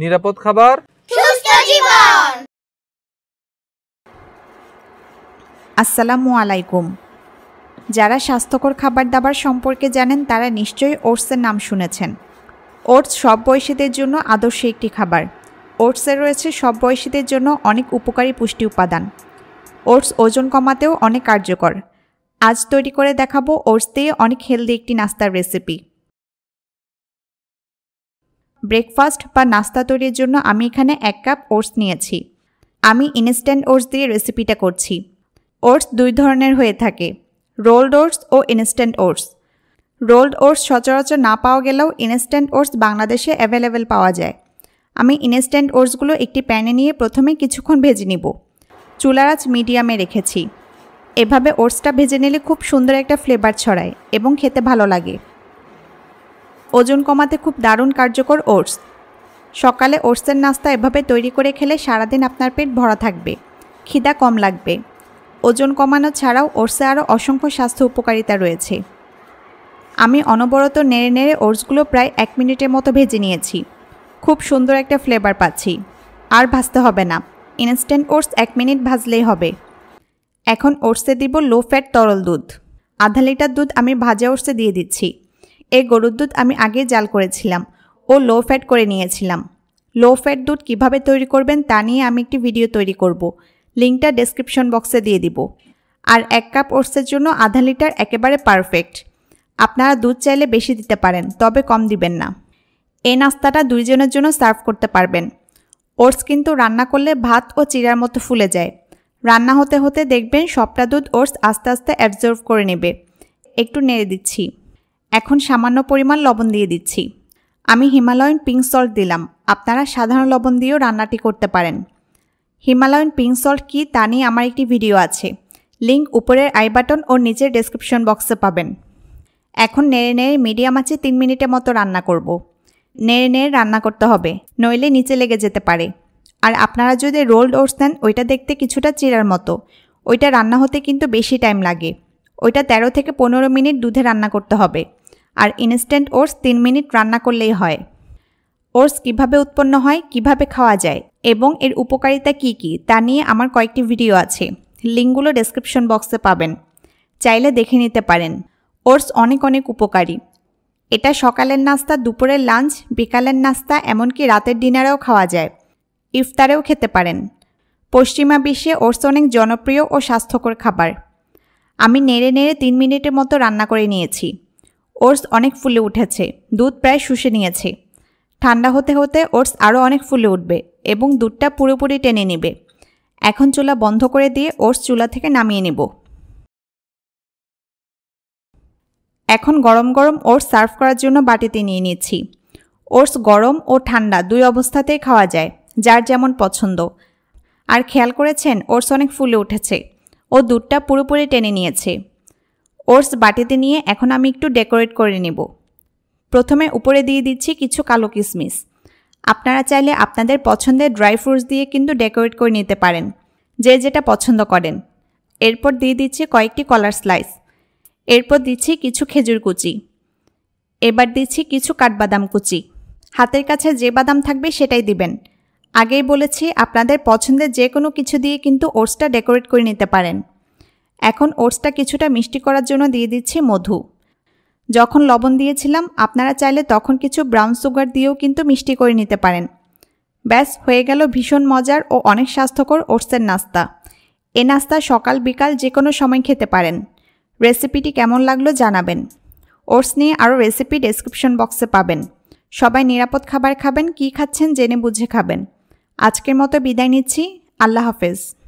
নিরাপদ খাবার সুস্থ জীবন আসসালামু আলাইকুম যারা স্বাস্থ্যকর খাবার দাবার সম্পর্কে জানেন তারা নিশ্চয়ই ওটসের নাম শুনেছেন ওটস সব বয়সীদের জন্য আদর্শ একটি খাবার ওটসে রয়েছে সব বয়সীদের জন্য অনেক উপকারী পুষ্টি উপাদান ওটস ওজন কমাতেও অনেক কার্যকর আজ তৈরি করে দেখাবো ওটস দিয়ে অনেক হেলদি একটি নাস্তার রেসিপি ব্রেকফাস্ট বা নাস্তা তৈরির জন্য আমি এখানে এক কাপ ওটস নিয়েছি আমি ইনস্ট্যান্ট ওটস দিয়ে রেসিপিটা করছি ওটস দুই ধরনের হয়ে থাকে রোল্ড ওটস ও ইনস্ট্যান্ট ওটস রোল্ড ওটস সচরাচর না পাওয়া গেলেও ইনস্ট্যান্ট ওটস বাংলাদেশে অ্যাভেলেবেল পাওয়া যায় আমি ইনস্ট্যান্ট ওটসগুলো একটি প্যানে নিয়ে প্রথমে কিছুক্ষণ ভেজে নিব চুলার আঁচ মিডিয়ামে রেখেছি এভাবে ওটসটা ভেজে নিলে খুব সুন্দর একটা ফ্লেভার ছড়ায় এবং খেতে ভালো লাগে ওজন কমাতে খুব দারুণ কার্যকর ওটস সকালে ওটসের নাস্তা এভাবে তৈরি করে খেলে সারাদিন আপনার পেট ভরা থাকবে খিদা কম লাগবে ওজন কমানো ছাড়াও ওটসে আরও অসংখ্য স্বাস্থ্য উপকারিতা রয়েছে আমি অনবরত নেড়ে নেড়ে ওটসগুলো প্রায় এক মিনিটের মতো ভেজে নিয়েছি খুব সুন্দর একটা ফ্লেভার পাচ্ছি আর ভাজতে হবে না ইনস্ট্যান্ট ওটস এক মিনিট ভাজলেই হবে এখন ওটসে দিব লো ফ্যাট তরল দুধ আধা লিটার দুধ আমি ভাজা ওটসে দিয়ে দিচ্ছি এই গরুর দুধ আমি আগে জাল করেছিলাম ও লো ফ্যাট করে নিয়েছিলাম লো ফ্যাট দুধ কিভাবে তৈরি করবেন তা নিয়ে আমি একটি ভিডিও তৈরি করব। লিঙ্কটা ডেসক্রিপশন বক্সে দিয়ে দিব আর এক কাপ ওটসের জন্য আধা লিটার একেবারে পারফেক্ট আপনারা দুধ চাইলে বেশি দিতে পারেন তবে কম দিবেন না এই নাস্তাটা দুইজনের জন্য সার্ভ করতে পারবেন ওটস কিন্তু রান্না করলে ভাত ও চিরার মতো ফুলে যায় রান্না হতে হতে দেখবেন সবটা দুধ ওটস আস্তে আস্তে অ্যাবজর্ভ করে নেবে একটু নেড়ে দিচ্ছি এখন সামান্য পরিমাণ লবণ দিয়ে দিচ্ছি আমি হিমালয়ান পিঙ্ক সল্ট দিলাম আপনারা সাধারণ লবণ দিয়েও রান্নাটি করতে পারেন হিমালয়ান পিঙ্ক সল্ট কী তা নিয়ে আমার একটি ভিডিও আছে লিঙ্ক উপরের আই বাটন ও নিচের ডেসক্রিপশন বক্সে পাবেন এখন নেড়ে নেড়ে মিডিয়াম আছে তিন মিনিটের মতো রান্না করব। নেড়ে নেড়ে রান্না করতে হবে নইলে নিচে লেগে যেতে পারে আর আপনারা যদি রোল্ড ওটস নেন ওইটা দেখতে কিছুটা চিরার মতো ওইটা রান্না হতে কিন্তু বেশি টাইম লাগে ওইটা ১৩ থেকে পনেরো মিনিট দুধে রান্না করতে হবে আর ইনস্ট্যান্ট ওটস তিন মিনিট রান্না করলেই হয় ওটস কিভাবে উৎপন্ন হয় কিভাবে খাওয়া যায় এবং এর উপকারিতা কি কি তা নিয়ে আমার কয়েকটি ভিডিও আছে লিঙ্কগুলো ডেসক্রিপশন বক্সে পাবেন চাইলে দেখে নিতে পারেন ওটস অনেক অনেক উপকারী এটা সকালের নাস্তা দুপুরের লাঞ্চ বিকালের নাস্তা এমনকি রাতের ডিনারেও খাওয়া যায় ইফতারেও খেতে পারেন পশ্চিমা বিশ্বে ওটস অনেক জনপ্রিয় ও স্বাস্থ্যকর খাবার আমি নেড়ে নেড়ে তিন মিনিটের মতো রান্না করে নিয়েছি ওটস অনেক ফুলে উঠেছে দুধ প্রায় শুষে নিয়েছে ঠান্ডা হতে হতে ওটস আরও অনেক ফুলে উঠবে এবং দুধটা পুরোপুরি টেনে নেবে এখন চুলা বন্ধ করে দিয়ে ওটস চুলা থেকে নামিয়ে নেব এখন গরম গরম ওটস সার্ভ করার জন্য বাটিতে নিয়ে নিচ্ছি ওটস গরম ও ঠান্ডা দুই অবস্থাতেই খাওয়া যায় যার যেমন পছন্দ আর খেয়াল করেছেন ওটস অনেক ফুলে উঠেছে ও দুধটা পুরোপুরি টেনে নিয়েছে ওটস বাটিতে নিয়ে এখন আমি একটু ডেকোরেট করে নেব প্রথমে উপরে দিয়ে দিচ্ছি কিছু কালো কিশমিশ আপনারা চাইলে আপনাদের পছন্দের ড্রাই ফ্রুটস দিয়ে কিন্তু ডেকোরেট করে নিতে পারেন যে যেটা পছন্দ করেন এরপর দিয়ে দিচ্ছি কয়েকটি কলার স্লাইস এরপর দিচ্ছি কিছু খেজুর কুচি এবার দিচ্ছি কিছু কাঠবাদাম কুচি হাতের কাছে যে বাদাম থাকবে সেটাই দিবেন আগেই বলেছি আপনাদের পছন্দের যে কোনো কিছু দিয়ে কিন্তু ওটসটা ডেকোরেট করে নিতে পারেন এখন ওটসটা কিছুটা মিষ্টি করার জন্য দিয়ে দিচ্ছি মধু যখন লবণ দিয়েছিলাম আপনারা চাইলে তখন কিছু ব্রাউন সুগার দিয়েও কিন্তু মিষ্টি করে নিতে পারেন ব্যাস হয়ে গেল ভীষণ মজার ও অনেক স্বাস্থ্যকর ওটসের নাস্তা এ নাস্তা সকাল বিকাল যে কোনো সময় খেতে পারেন রেসিপিটি কেমন লাগলো জানাবেন ওটস নিয়ে আরও রেসিপি ডেসক্রিপশন বক্সে পাবেন সবাই নিরাপদ খাবার খাবেন কি খাচ্ছেন জেনে বুঝে খাবেন আজকের মতো বিদায় নিচ্ছি আল্লাহ হাফেজ